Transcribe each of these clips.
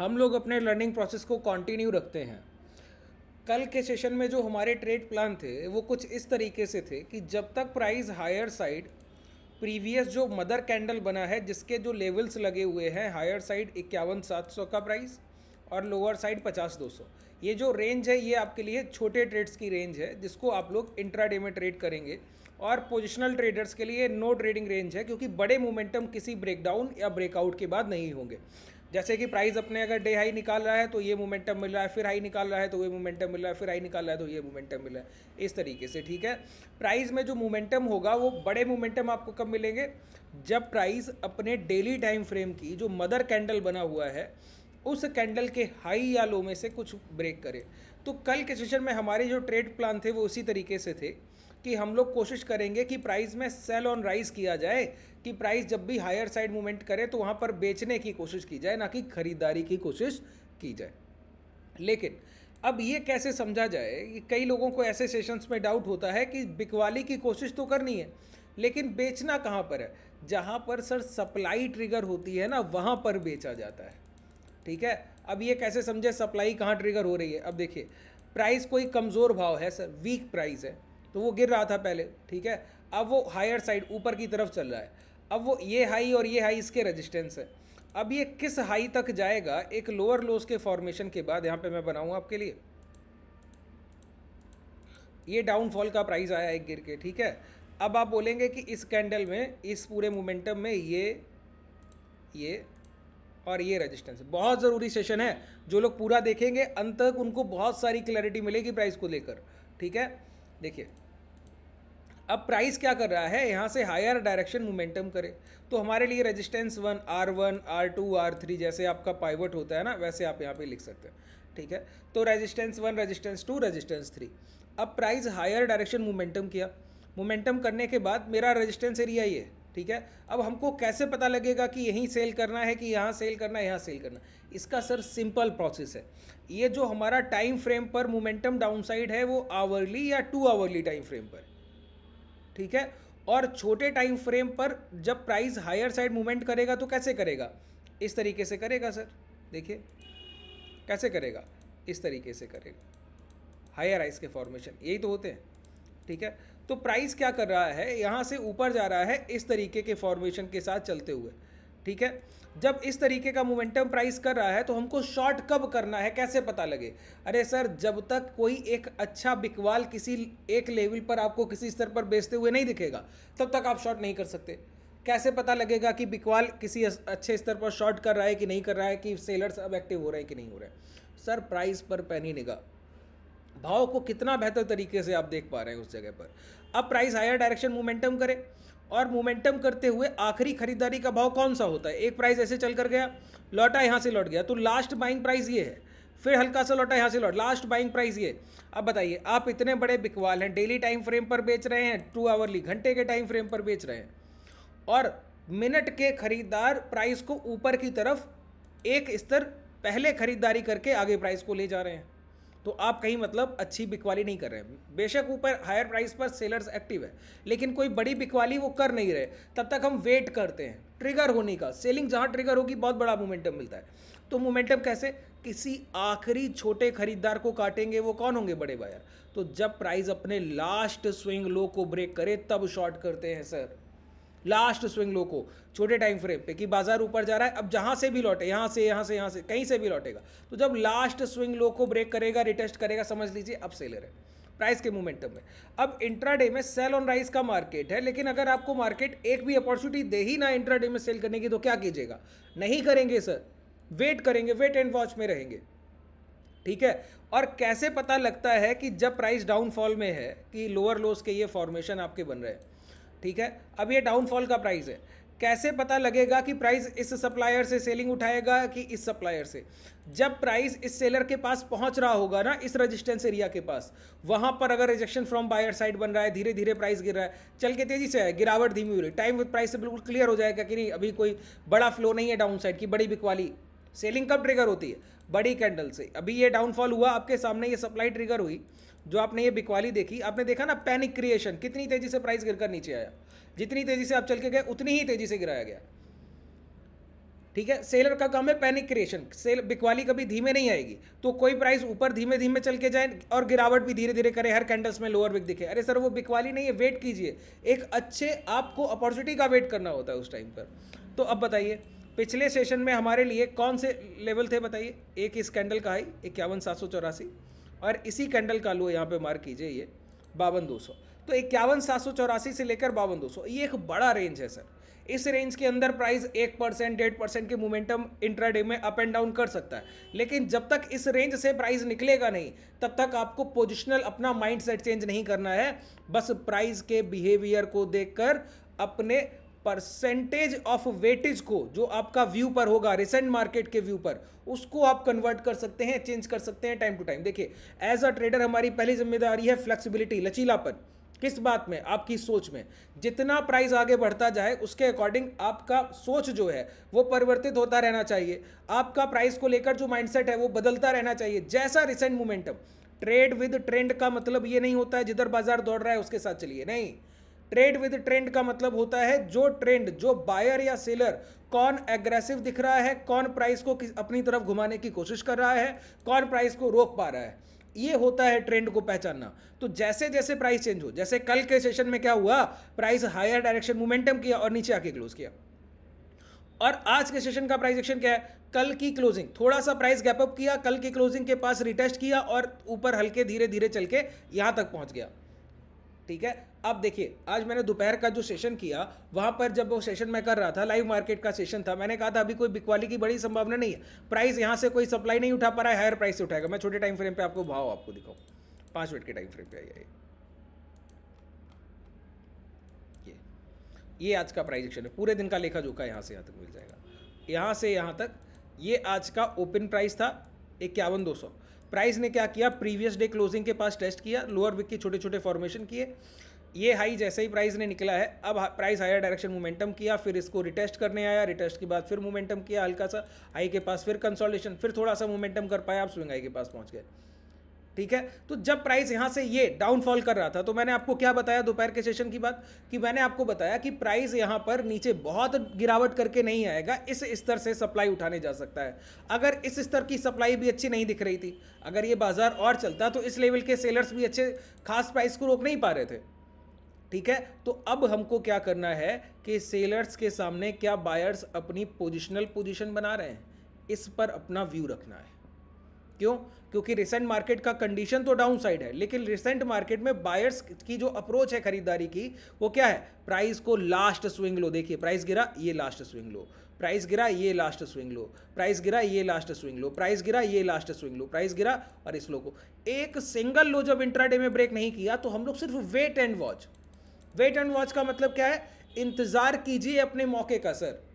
हम लोग अपने लर्निंग प्रोसेस को कंटिन्यू रखते हैं कल के सेशन में जो हमारे ट्रेड प्लान थे वो कुछ इस तरीके से थे कि जब तक प्राइस हायर साइड प्रीवियस जो मदर कैंडल बना है जिसके जो लेवल्स लगे हुए हैं हायर साइड इक्यावन सात सौ का प्राइस और लोअर साइड पचास दो सौ ये जो रेंज है ये आपके लिए छोटे ट्रेड्स की रेंज है जिसको आप लोग इंट्राडे में ट्रेड करेंगे और पोजिशनल ट्रेडर्स के लिए नो ट्रेडिंग रेंज है क्योंकि बड़े मोमेंटम किसी ब्रेकडाउन या ब्रेकआउट के बाद नहीं होंगे जैसे कि प्राइस अपने अगर डे हाई निकाल रहा है तो ये मोमेंटम मिल रहा है फिर हाई निकाल रहा है तो ये मोमेंटम मिल रहा है फिर हाई निकाल रहा है तो ये मोमेंटम मिल रहा है इस तरीके से ठीक है प्राइस में जो मोमेंटम होगा वो बड़े मोमेंटम आपको कब मिलेंगे जब प्राइस अपने डेली टाइम फ्रेम की जो मदर कैंडल बना हुआ है उस कैंडल के हाई या लो में से कुछ ब्रेक करे तो कल के सेशन में हमारे जो ट्रेड प्लान थे वो उसी तरीके से थे कि हम लोग कोशिश करेंगे कि प्राइस में सेल ऑन राइज किया जाए कि प्राइस जब भी हायर साइड मूवमेंट करे तो वहाँ पर बेचने की कोशिश की जाए ना कि खरीदारी की कोशिश की जाए लेकिन अब ये कैसे समझा जाए कि कई लोगों को ऐसे सेशंस में डाउट होता है कि बिकवाली की कोशिश तो करनी है लेकिन बेचना कहाँ पर है जहाँ पर सर सप्लाई ट्रिगर होती है ना वहाँ पर बेचा जाता है ठीक है अब ये कैसे समझे सप्लाई कहाँ ट्रिगर हो रही है अब देखिए प्राइस कोई कमज़ोर भाव है सर वीक प्राइस है तो वो गिर रहा था पहले ठीक है अब वो हायर साइड ऊपर की तरफ चल रहा है अब वो ये हाई और ये हाई इसके रेजिस्टेंस है अब ये किस हाई तक जाएगा एक लोअर लोस के फॉर्मेशन के बाद यहाँ पे मैं बनाऊँ आपके लिए ये डाउनफॉल का प्राइस आया एक गिर के ठीक है अब आप बोलेंगे कि इस कैंडल में इस पूरे मोमेंटम में ये ये और ये रेजिस्टेंस बहुत ज़रूरी सेशन है जो लोग पूरा देखेंगे अंत तक उनको बहुत सारी क्लैरिटी मिलेगी प्राइस को लेकर ठीक है देखिए अब प्राइस क्या कर रहा है यहाँ से हायर डायरेक्शन मोमेंटम करे तो हमारे लिए resistance one R one R two R three जैसे आपका पाइवट होता है ना वैसे आप यहाँ पे लिख सकते हैं ठीक है तो resistance one resistance two resistance three अब प्राइस हायर डायरेक्शन मोमेंटम किया मोमेंटम करने के बाद मेरा रेजिस्टेंस एरिया ये है ठीक है अब हमको कैसे पता लगेगा कि यहीं सेल करना है कि यहाँ सेल करना है यहाँ सेल करना इसका सर सिंपल प्रोसेस है ये जो हमारा टाइम फ्रेम पर मोमेंटम डाउनसाइड है वो आवरली या टू आवरली टाइम फ्रेम पर ठीक है और छोटे टाइम फ्रेम पर जब प्राइस हायर साइड मूवमेंट करेगा तो कैसे करेगा इस तरीके से करेगा सर देखिए कैसे करेगा इस तरीके से करेगा हायर आइस के फॉर्मेशन यही तो होते हैं ठीक है तो प्राइस क्या कर रहा है यहाँ से ऊपर जा रहा है इस तरीके के फॉर्मेशन के साथ चलते हुए ठीक है जब इस तरीके का मोमेंटम प्राइस कर रहा है तो हमको शॉर्ट कब करना है कैसे पता लगे अरे सर जब तक कोई एक अच्छा बिकवाल किसी एक लेवल पर आपको किसी स्तर पर बेचते हुए नहीं दिखेगा तब तक आप शॉर्ट नहीं कर सकते कैसे पता लगेगा कि बिकवाल किसी अच्छे स्तर पर शॉर्ट कर रहा है कि नहीं कर रहा है कि सेलर्स अब एक्टिव हो रहे हैं कि नहीं हो रहे हैं सर प्राइस पर पैनी निगाह भाव को कितना बेहतर तरीके से आप देख पा रहे हैं उस जगह पर अब प्राइस हायर डायरेक्शन मोमेंटम करे और मोमेंटम करते हुए आखिरी खरीदारी का भाव कौन सा होता है एक प्राइस ऐसे चल कर गया लौटा यहाँ से लौट गया तो लास्ट बाइंग प्राइस ये है फिर हल्का सा लौटा यहाँ से लौट लास्ट बाइंग प्राइस ये अब बताइए आप इतने बड़े बिकवाल हैं डेली टाइम फ्रेम पर बेच रहे हैं टू आवरली घंटे के टाइम फ्रेम पर बेच रहे हैं और मिनट के खरीदार प्राइस को ऊपर की तरफ एक स्तर पहले खरीदारी करके आगे प्राइस को ले जा रहे हैं तो आप कहीं मतलब अच्छी बिकवाली नहीं कर रहे बेशक ऊपर हायर प्राइस पर सेलर्स एक्टिव है लेकिन कोई बड़ी बिकवाली वो कर नहीं रहे तब तक हम वेट करते हैं ट्रिगर होने का सेलिंग जहाँ ट्रिगर होगी बहुत बड़ा मोमेंटम मिलता है तो मोमेंटम कैसे किसी आखिरी छोटे खरीदार को काटेंगे वो कौन होंगे बड़े बायर तो जब प्राइस अपने लास्ट स्विंग लो को ब्रेक करे तब शॉर्ट करते हैं सर लास्ट स्विंग लो को छोटे टाइम फ्रेम पे कि बाजार ऊपर जा रहा है अब जहां से भी लौटे यहाँ से यहां से यहां से कहीं से भी लौटेगा तो जब लास्ट स्विंग लो को ब्रेक करेगा रिटेस्ट करेगा समझ लीजिए अब सेलर है प्राइस के मोमेंटम में अब इंट्राडे में सेल ऑन राइस का मार्केट है लेकिन अगर आपको मार्केट एक भी अपॉर्चुनिटी दे ही ना इंट्राडे में सेल करने की तो क्या कीजिएगा नहीं करेंगे सर वेट करेंगे वेट एंड वॉच में रहेंगे ठीक है और कैसे पता लगता है कि जब प्राइस डाउनफॉल में है कि लोअर लोस के ये फॉर्मेशन आपके बन रहे हैं ठीक है अब ये डाउनफॉल का प्राइस है कैसे पता लगेगा कि प्राइस इस सप्लायर से सेलिंग उठाएगा कि इस सप्लायर से जब प्राइस इस सेलर के पास पहुंच रहा होगा ना इस रेजिस्टेंस एरिया के पास वहां पर अगर रिजेक्शन फ्रॉम बायर साइड बन रहा है धीरे धीरे प्राइस गिर रहा है चल के तेजी से है गिरावट धीमी हो रही टाइम विद प्राइस से बिल्कुल क्लियर हो जाएगा कि नहीं अभी कोई बड़ा फ्लो नहीं है डाउन साइड की बड़ी बिकवाली सेलिंग कब ट्रिगर होती है बड़ी कैंडल से अभी ये डाउनफॉल हुआ आपके सामने ये सप्लाई ट्रिगर हुई जो आपने ये बिकवाली देखी आपने देखा ना पैनिक क्रिएशन कितनी तेजी से प्राइस गिरकर नीचे आया जितनी तेजी से आप चल के गए उतनी ही तेजी से गिराया गया ठीक है सेलर का काम है पैनिक क्रिएशन सेल बिकवाली कभी धीमे नहीं आएगी तो कोई प्राइस ऊपर धीमे धीमे चल के जाए और गिरावट भी धीरे धीरे करे हर कैंडल्स में लोअर विक दिखे अरे सर वो बिकवाली नहीं है वेट कीजिए एक अच्छे आपको अपॉर्चुनिटी का वेट करना होता है उस टाइम पर तो अब बताइए पिछले सेशन में हमारे लिए कौन से लेवल थे बताइए एक ही स्कैंडल का है इक्यावन सात सौ चौरासी और इसी कैंडल का लो यहाँ पे मार्क कीजिए ये बावन दो सौ तो इक्यावन सात सौ चौरासी से लेकर बावन दो सौ ये एक बड़ा रेंज है सर इस रेंज के अंदर प्राइस एक परसेंट डेढ़ परसेंट के मोमेंटम इंट्राडे में अप एंड डाउन कर सकता है लेकिन जब तक इस रेंज से प्राइस निकलेगा नहीं तब तक आपको पोजिशनल अपना माइंड सेट चेंज नहीं करना है बस प्राइस के बिहेवियर को देख अपने परसेंटेज ऑफ वेटेज को जो आपका व्यू पर होगा रिसेंट मार्केट के व्यू पर उसको आप कन्वर्ट कर सकते हैं चेंज कर सकते हैं टाइम टू टाइम देखिए एज अ ट्रेडर हमारी पहली जिम्मेदारी है फ्लेक्सिबिलिटी लचीलापन किस बात में आपकी सोच में जितना प्राइस आगे बढ़ता जाए उसके अकॉर्डिंग आपका सोच जो है वो परिवर्तित होता रहना चाहिए आपका प्राइस को लेकर जो माइंडसेट है वो बदलता रहना चाहिए जैसा recent momentum trade with trend का मतलब ये नहीं होता है जिधर बाजार दौड़ रहा है उसके साथ चलिए नहीं ट्रेड विद ट्रेंड का मतलब होता है जो ट्रेंड जो बायर या सेलर कौन एग्रेसिव दिख रहा है कौन प्राइस को अपनी तरफ घुमाने की कोशिश कर रहा है कौन प्राइस को रोक पा रहा है ये होता है ट्रेंड को पहचानना तो जैसे जैसे प्राइस चेंज हो जैसे कल के सेशन में क्या हुआ प्राइस हायर डायरेक्शन मोमेंटम किया और नीचे आके क्लोज किया और आज के सेशन का प्राइस एक्शन क्या है कल की क्लोजिंग थोड़ा सा प्राइस गैप अप किया कल की क्लोजिंग के पास रिटेस्ट किया और ऊपर हल्के धीरे धीरे चल के यहां तक पहुंच गया ठीक है अब देखिए आज मैंने दोपहर का जो सेशन किया वहां पर जब वो सेशन मैं कर रहा था लाइव मार्केट का सेशन था मैंने कहा था अभी कोई बिकवाली की बड़ी संभावना नहीं है प्राइस यहां से कोई सप्लाई नहीं उठा पा रहा है हायर प्राइस से उठाएगा मैं छोटे टाइम फ्रेम पे आपको भाव आपको दिखाऊँ पाँच मिनट के टाइम फ्रेम पे आइए ये ये आज का प्राइजेक्शन एक्शन है पूरे दिन का लेखा जोखा यहाँ से यहाँ तक मिल जाएगा यहाँ से यहाँ तक ये आज का ओपन प्राइस था इक्यावन दो सौ प्राइस ने क्या किया प्रीवियस डे क्लोजिंग के पास टेस्ट किया लोअर विक के छोटे छोटे फॉर्मेशन किए ये हाई जैसे ही प्राइस ने निकला है अब प्राइस हायर डायरेक्शन मोमेंटम किया फिर इसको रिटेस्ट करने आया रिटेस्ट के बाद फिर मोमेंटम किया हल्का सा हाई के पास फिर कंसोलिडेशन फिर थोड़ा सा मोमेंटम कर पाया आप स्विंग हाई के पास पहुंच गए ठीक है तो जब प्राइस यहां से ये डाउनफॉल कर रहा था तो मैंने आपको क्या बताया दोपहर के सेशन की बात कि मैंने आपको बताया कि प्राइस यहां पर नीचे बहुत गिरावट करके नहीं आएगा इस स्तर से सप्लाई उठाने जा सकता है अगर इस स्तर की सप्लाई भी अच्छी नहीं दिख रही थी अगर ये बाजार और चलता तो इस लेवल के सेलर्स भी अच्छे खास प्राइस को रोक नहीं पा रहे थे ठीक है तो अब हमको क्या करना है कि सेलर्स के सामने क्या बायर्स अपनी पोजिशनल पोजिशन बना रहे हैं इस पर अपना व्यू रखना है क्यों क्योंकि रिसेंट मार्केट का कंडीशन तो डाउन साइड है लेकिन रिसेंट मार्केट में बायर्स की जो अप्रोच है खरीदारी की वो क्या है प्राइस को लास्ट स्विंग लो देखिए प्राइस गिरा ये लास्ट स्विंग लो प्राइस गिरा ये लास्ट स्विंग लो प्राइस गिरा ये लास्ट स्विंग लो प्राइस गिरा ये लास्ट स्विंग लो प्राइस गिरा और इस लो को एक सिंगल लो जब इंट्राडे में ब्रेक नहीं किया तो हम लोग सिर्फ wait and watch wait and watch का मतलब क्या है इंतजार कीजिए अपने मौके का सर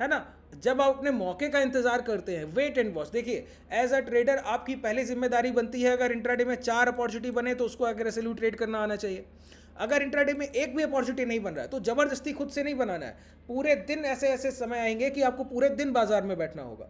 है ना जब आप अपने मौके का इंतजार करते हैं वेट एंड वॉच देखिए एज अ ट्रेडर आपकी पहली जिम्मेदारी बनती है अगर इंट्राडे में चार अपॉर्चुनिटी बने तो उसको अग्रेसिवली ट्रेड करना आना चाहिए अगर इंट्राडे में एक भी अपॉर्चुनिटी नहीं बन रहा है तो जबरदस्ती खुद से नहीं बनाना है पूरे दिन ऐसे ऐसे समय आएंगे कि आपको पूरे दिन बाजार में बैठना होगा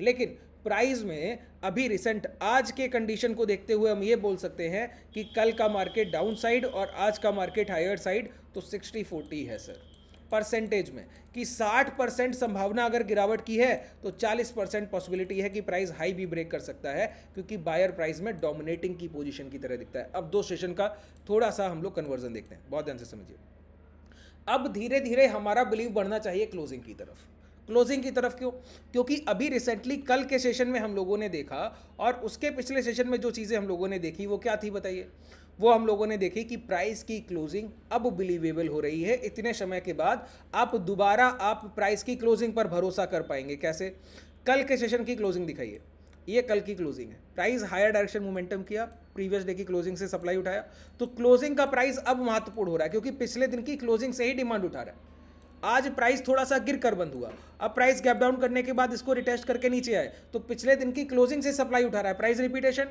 लेकिन प्राइस में अभी रिसेंट आज के कंडीशन को देखते हुए हम ये बोल सकते हैं कि कल का मार्केट डाउन साइड और आज का मार्केट हायर साइड तो सिक्सटी फोर्टी है सर परसेंटेज में कि 60 परसेंट संभावना अगर गिरावट की है तो 40 परसेंट पॉसिबिलिटी है कि प्राइस हाई भी ब्रेक कर सकता है क्योंकि बायर प्राइस में डोमिनेटिंग की पोजीशन की तरह दिखता है अब दो सेशन का थोड़ा सा हम लोग कन्वर्जन देखते हैं बहुत ध्यान से समझिए अब धीरे धीरे हमारा बिलीव बढ़ना चाहिए क्लोजिंग की तरफ क्लोजिंग की तरफ क्यों क्योंकि अभी रिसेंटली कल के सेशन में हम लोगों ने देखा और उसके पिछले सेशन में जो चीज़ें हम लोगों ने देखी वो क्या थी बताइए वो हम लोगों ने देखी कि प्राइस की क्लोजिंग अब बिलीवेबल हो रही है इतने समय के बाद आप दोबारा आप प्राइस की क्लोजिंग पर भरोसा कर पाएंगे कैसे कल के सेशन की क्लोजिंग दिखाइए ये कल की क्लोजिंग है प्राइस हायर डायरेक्शन मोमेंटम किया प्रीवियस डे की क्लोजिंग से सप्लाई उठाया तो क्लोजिंग का प्राइस अब महत्वपूर्ण हो रहा है क्योंकि पिछले दिन की क्लोजिंग से ही डिमांड उठा रहा है आज प्राइस थोड़ा सा गिर कर बंद हुआ अब प्राइस गैप डाउन करने के बाद इसको रिटेस्ट करके नीचे आए तो पिछले दिन की क्लोजिंग से सप्लाई उठा रहा है प्राइस रिपीटेशन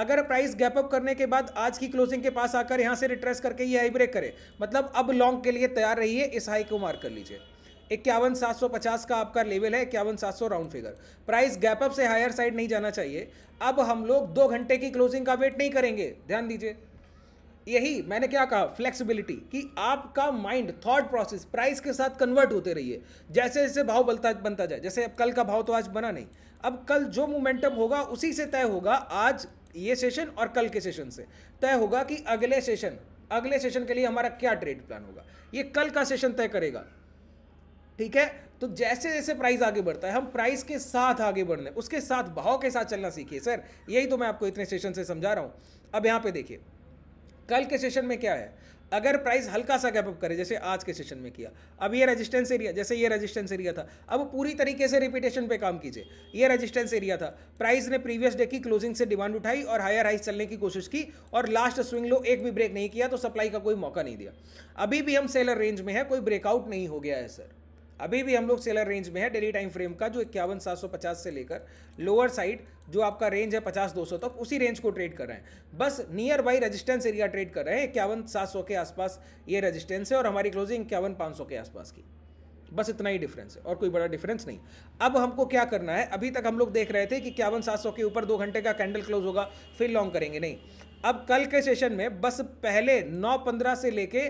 अगर प्राइस गैप अप करने के बाद आज की क्लोजिंग के पास आकर यहाँ से रिट्रेस करके ये हाई ब्रेक करे मतलब अब लॉन्ग के लिए तैयार रहिए इस हाई को मार कर लीजिए इक्यावन सात सौ पचास का आपका लेवल है इक्यावन सात सौ round figure price gap up से हायर साइड नहीं जाना चाहिए अब हम लोग दो घंटे की क्लोजिंग का वेट नहीं करेंगे ध्यान दीजिए यही मैंने क्या कहा फ्लेक्सिबिलिटी कि आपका माइंड थॉट प्रोसेस प्राइस के साथ कन्वर्ट होते रहिए जैसे जैसे भाव बनता बनता जाए जैसे अब कल का भाव तो आज बना नहीं अब कल जो मोमेंटम होगा उसी से तय होगा आज ये सेशन और कल के सेशन से तय होगा कि अगले सेशन अगले सेशन के लिए हमारा क्या ट्रेड प्लान होगा ये कल का सेशन तय करेगा ठीक है तो जैसे जैसे प्राइस आगे बढ़ता है हम प्राइस के साथ आगे बढ़ने उसके साथ भाव के साथ चलना सीखिए सर यही तो मैं आपको इतने सेशन से समझा रहा हूँ अब यहाँ पे देखिए कल के सेशन में क्या है अगर प्राइस हल्का सा गैप अप करे जैसे आज के सेशन में किया अब ये रेजिस्टेंस एरिया जैसे ये रेजिस्टेंस एरिया था अब पूरी तरीके से रिपीटेशन पे काम कीजिए ये रेजिस्टेंस एरिया था प्राइस ने प्रीवियस डे की क्लोजिंग से डिमांड उठाई और हायर हाइस चलने की कोशिश की और लास्ट स्विंग लो एक भी ब्रेक नहीं किया तो सप्लाई का कोई मौका नहीं दिया अभी भी हम सेलर रेंज में है कोई ब्रेकआउट नहीं हो गया है सर अभी भी हम लोग सेलर रेंज में है डेली टाइम फ्रेम का जो इक्यावन सात सौ पचास से लेकर लोअर साइड जो आपका रेंज है पचास दो सौ तक उसी रेंज को ट्रेड कर रहे हैं बस near by resistance area trade कर रहे हैं इक्यावन सात सौ के आसपास ये रजिस्टेंस है और हमारी क्लोजिंग इक्यावन पाँच सौ के आसपास की बस इतना ही डिफरेंस है और कोई बड़ा डिफरेंस नहीं अब हमको क्या करना है अभी तक हम लोग देख रहे थे कि इक्यावन सात सौ के ऊपर दो घंटे का कैंडल क्लोज होगा फिर लॉन्ग करेंगे नहीं अब कल के सेशन में बस पहले नौ पंद्रह से लेके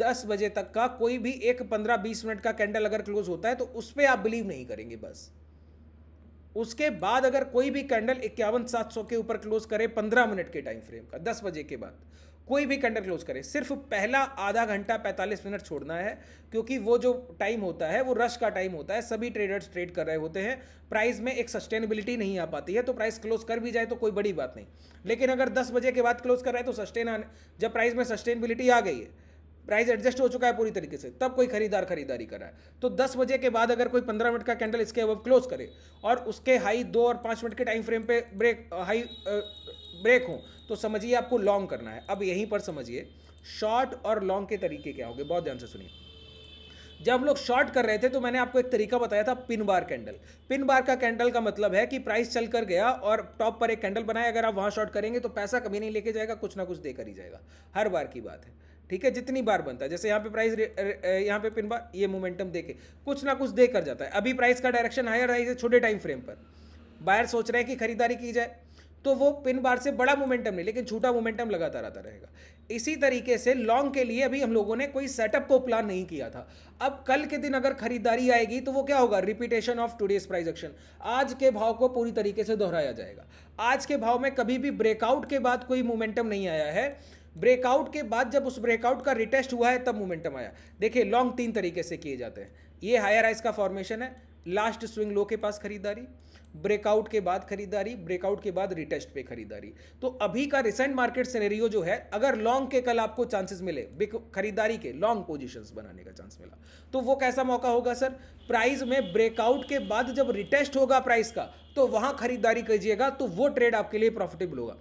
दस बजे तक का कोई भी एक पंद्रह बीस मिनट का कैंडल अगर क्लोज होता है तो उस पर आप बिलीव नहीं करेंगे बस उसके बाद अगर कोई भी कैंडल इक्यावन सात सौ के ऊपर क्लोज करे पंद्रह मिनट के टाइम फ्रेम का दस बजे के बाद कोई भी कैंडल क्लोज करे सिर्फ पहला आधा घंटा पैंतालीस मिनट छोड़ना है क्योंकि वो जो टाइम होता है वो रश का टाइम होता है सभी ट्रेडर्स ट्रेड कर रहे होते हैं प्राइस में एक सस्टेनेबिलिटी नहीं आ पाती है तो प्राइस क्लोज कर भी जाए तो कोई बड़ी बात नहीं लेकिन अगर दस बजे के बाद क्लोज कर रहा है तो सस्टेन आने जब प्राइस में सस्टेनेबिलिटी आ गई है प्राइस एडजस्ट हो चुका है पूरी तरीके से तब कोई खरीदार खरीदारी कर रहा है तो 10 बजे के बाद अगर कोई 15 मिनट का कैंडल इसके अब क्लोज करे और उसके हाई दो और पाँच मिनट के टाइम फ्रेम पे ब्रेक हाई ब्रेक हो तो समझिए आपको लॉन्ग करना है अब यहीं पर समझिए शॉर्ट और लॉन्ग के तरीके क्या होंगे बहुत ध्यान से सुनिए जब हम लोग शॉर्ट कर रहे थे तो मैंने आपको एक तरीका बताया था pin bar candle pin bar का कैंडल का मतलब है कि प्राइस चल कर गया और टॉप पर एक कैंडल बनाया अगर आप वहां शॉर्ट करेंगे तो पैसा कभी नहीं लेके जाएगा कुछ ना कुछ देकर ही जाएगा हर बार की बात है ठीक है जितनी बार बनता है जैसे यहाँ पे प्राइस यहाँ पे पिन बार ये मोमेंटम देके कुछ ना कुछ दे कर जाता है अभी प्राइस का डायरेक्शन हायर है छोटे टाइम फ्रेम पर बायर सोच रहे हैं कि खरीदारी की जाए तो वो पिन बार से बड़ा मोमेंटम नहीं लेकिन छोटा मोमेंटम लगातार आता रहेगा इसी तरीके से लॉन्ग के लिए अभी हम लोगों ने कोई सेटअप को प्लान नहीं किया था अब कल के दिन अगर खरीदारी आएगी तो वो क्या होगा repetition of today's price action आज के भाव को पूरी तरीके से दोहराया जाएगा आज के भाव में कभी भी ब्रेकआउट के बाद कोई मोमेंटम नहीं आया है ब्रेकआउट के बाद जब उस ब्रेकआउट का रिटेस्ट हुआ है तब मोमेंटम आया देखिए लॉन्ग तीन तरीके से किए जाते हैं ये हायर आइज का फॉर्मेशन है लास्ट स्विंग लो के पास खरीदारी ब्रेकआउट के बाद खरीदारी ब्रेकआउट के बाद रिटेस्ट पे खरीदारी तो अभी का रिसेंट मार्केट सिनेरियो जो है अगर लॉन्ग के कल आपको चांसेस मिले खरीदारी के लॉन्ग पोजीशंस बनाने का चांस मिला तो वो कैसा मौका होगा सर प्राइस में ब्रेकआउट के बाद जब रिटेस्ट होगा प्राइस का तो वहां खरीदारी कीजिएगा तो वो ट्रेड आपके लिए प्रॉफिटेबल होगा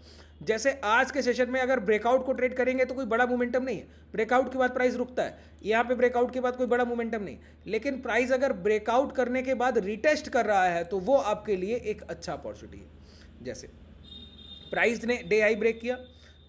जैसे आज के सेशन में अगर ब्रेकआउट को ट्रेड करेंगे तो कोई बड़ा मोमेंटम नहीं है ब्रेकआउट के बाद प्राइस रुकता है यहाँ पे ब्रेकआउट के बाद कोई बड़ा मोमेंटम नहीं लेकिन प्राइस अगर ब्रेकआउट करने के बाद रिटेस्ट कर रहा है तो वो आपके लिए एक अच्छा अपॉर्चुनिटी है जैसे प्राइस ने डे हाई ब्रेक किया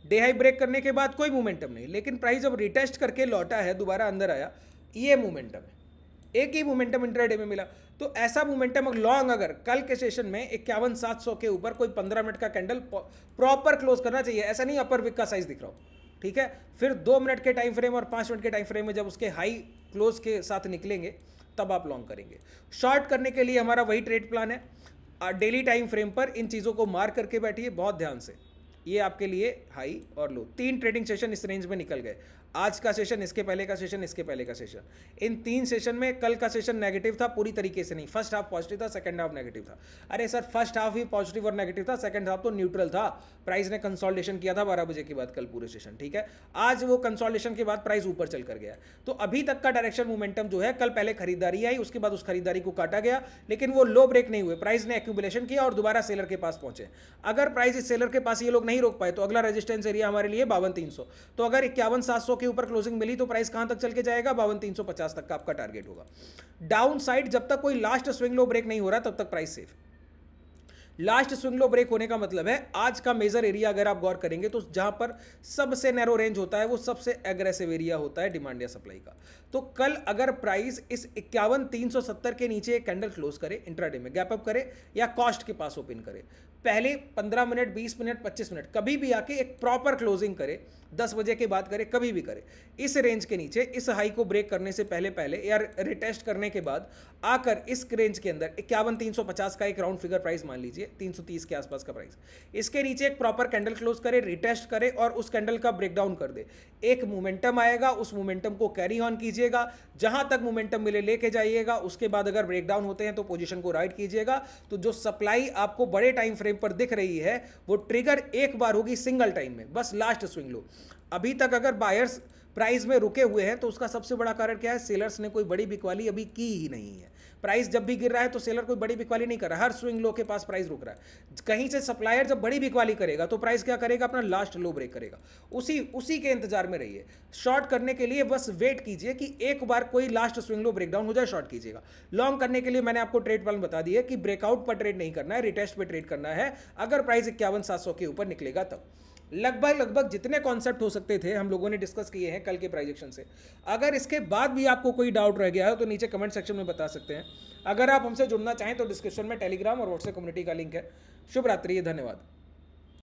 डे हाई ब्रेक करने के बाद कोई मोमेंटम नहीं लेकिन प्राइस अब रिटेस्ट करके लौटा है दोबारा अंदर आया ये मोमेंटम है एक ही मोमेंटम इंटरडे में मिला तो ऐसा मोमेंटम अगर लॉन्ग अगर कल के सेशन में इक्यावन सात सौ के ऊपर कोई पंद्रह मिनट का कैंडल प्रॉपर क्लोज करना चाहिए ऐसा नहीं अपर विक का साइज दिख रहा हो ठीक है फिर दो मिनट के टाइम फ्रेम और पाँच मिनट के टाइम फ्रेम में जब उसके हाई क्लोज के साथ निकलेंगे तब आप लॉन्ग करेंगे शॉर्ट करने के लिए हमारा वही ट्रेड प्लान है डेली टाइम फ्रेम पर इन चीज़ों को मार करके बैठिए बहुत ध्यान से ये आपके लिए हाई और लो तीन ट्रेडिंग सेशन इस रेंज में निकल गए आज का सेशन इसके पहले का सेशन इसके पहले का सेशन इन तीन सेशन में कल का सेशन नेगेटिव था पूरी तरीके से नहीं फर्स्ट हाफ पॉजिटिव था सेकंड हाफ नेगेटिव था अरे सर फर्स्ट हाफ ही पॉजिटिव और नेगेटिव था सेकंड हाफ तो न्यूट्रल था प्राइस ने कंसोल्टेशन किया था बारह बजे के बाद कल पूरे सेशन ठीक है आज वो कंसोल्टेशन के बाद प्राइस ऊपर चल कर गया तो अभी तक का डायरेक्शन मोमेंटम जो है कल पहले खरीदारी आई उसके बाद उस खरीदारी को काटा गया लेकिन वो लो ब्रेक नहीं हुए प्राइस ने एक्यूबुलेशन किया और दोबारा सेलर के पास पहुंचे अगर प्राइस इस सेलर के पास ये लोग नहीं रोक पाए तो अगला रेजिस्टेंस एरिया हमारे लिए बावन तीन तो अगर इक्यावन सात के ऊपर क्लोजिंग मिली तो प्राइस कहां तक चल के जाएगा बावन तीन सौ पचास तक का आपका टारगेट होगा डाउन साइड जब तक कोई लास्ट स्विंग लो ब्रेक नहीं हो रहा तब तक price safe last swing low break होने का मतलब है आज का मेजर एरिया अगर आप गौर करेंगे तो जहां पर सबसे नैरो रेंज होता है वो सबसे एग्रेसिव एरिया होता है डिमांड या सप्लाई का तो कल अगर प्राइस इस इक्यावन तीन सौ सत्तर के नीचे एक कैंडल क्लोज करे इंट्राडे में गैप अप करे या कॉस्ट के पास ओपन करे पहले 15 मिनट 20 मिनट 25 मिनट कभी भी आके एक प्रॉपर क्लोजिंग करे 10 बजे के बाद करे कभी भी करे इस रेंज के नीचे इस हाई को ब्रेक करने से पहले पहले या रिटेस्ट करने के बाद आकर इस रेंज के अंदर इक्यावन तीन का एक राउंड फिगर प्राइस मान लीजिए 330 के आसपास का प्राइस इसके नीचे एक प्रॉपर कैंडल क्लोज करे रिटेस्ट करे और उस कैंडल का ब्रेकडाउन कर दे एक मोमेंटम आएगा उस मोमेंटम को कैरी ऑन कीजिएगा जहां तक मोमेंटम मिले लेके जाइएगा उसके बाद अगर ब्रेकडाउन होते हैं तो पोजिशन को राइट कीजिएगा तो जो सप्लाई आपको बड़े टाइम फ्रेम फ्रेम पर दिख रही है वो ट्रिगर एक बार होगी सिंगल टाइम में बस लास्ट स्विंग लो अभी तक अगर बायर्स प्राइस में रुके हुए हैं तो उसका सबसे बड़ा कारण क्या है सेलर्स ने कोई बड़ी बिकवाली अभी की ही नहीं है प्राइस जब भी गिर रहा है तो सेलर कोई बड़ी बिकवाली नहीं कर रहा हर स्विंग लो के पास प्राइस रुक रहा है कहीं से सप्लायर जब बड़ी बिकवाली करेगा तो प्राइस क्या करेगा अपना लास्ट लो ब्रेक करेगा उसी उसी के इंतजार में रहिए शॉर्ट करने के लिए बस वेट कीजिए कि एक बार कोई लास्ट स्विंग लो ब्रेकडाउन हो जाए शॉर्ट कीजिएगा लॉन्ग करने के लिए मैंने आपको ट्रेड प्लान बता दिया कि ब्रेकआउट पर ट्रेड नहीं करना है रिटेस्ट पर ट्रेड करना है अगर प्राइस इक्यावन सात सौ के ऊपर निकलेगा तब लगभग लगभग जितने कॉन्सेप्ट हो सकते थे हम लोगों ने डिस्कस किए हैं कल के प्राइजेक्शन से अगर इसके बाद भी आपको कोई डाउट रह गया हो तो नीचे कमेंट सेक्शन में बता सकते हैं अगर आप हमसे जुड़ना चाहें तो डिस्क्रिप्शन में टेलीग्राम और व्हाट्सएप कम्युनिटी का लिंक है शुभ रात्रि धन्यवाद